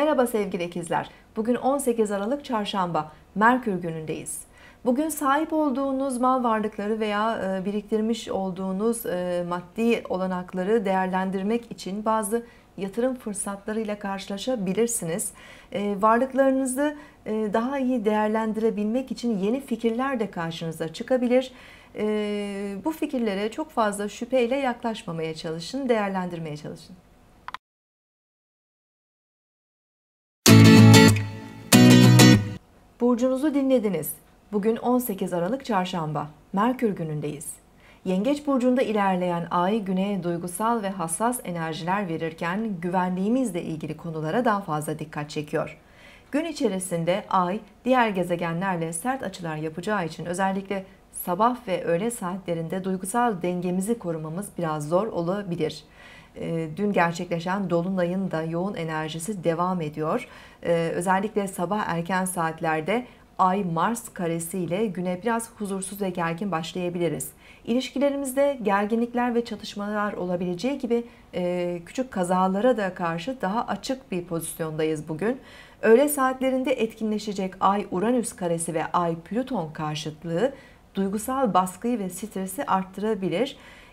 Merhaba sevgili ikizler. Bugün 18 Aralık Çarşamba, Merkür günündeyiz. Bugün sahip olduğunuz mal varlıkları veya e, biriktirmiş olduğunuz e, maddi olanakları değerlendirmek için bazı yatırım fırsatlarıyla karşılaşabilirsiniz. E, varlıklarınızı daha iyi değerlendirebilmek için yeni fikirler de karşınıza çıkabilir. Bu fikirlere çok fazla şüpheyle yaklaşmamaya çalışın, değerlendirmeye çalışın. Burcunuzu dinlediniz. Bugün 18 Aralık Çarşamba, Merkür günündeyiz. Yengeç burcunda ilerleyen ay güneye duygusal ve hassas enerjiler verirken güvenliğimizle ilgili konulara daha fazla dikkat çekiyor. Gün içerisinde ay diğer gezegenlerle sert açılar yapacağı için özellikle sabah ve öğle saatlerinde duygusal dengemizi korumamız biraz zor olabilir. Ee, dün gerçekleşen Dolunay'ın da yoğun enerjisi devam ediyor. Ee, özellikle sabah erken saatlerde Ay Mars karesi ile güne biraz huzursuz ve gergin başlayabiliriz. İlişkilerimizde gerginlikler ve çatışmalar olabileceği gibi e, küçük kazalara da karşı daha açık bir pozisyondayız bugün. Öğle saatlerinde etkinleşecek Ay Uranüs karesi ve Ay Plüton karşıtlığı duygusal baskıyı ve stresi arttırabilir.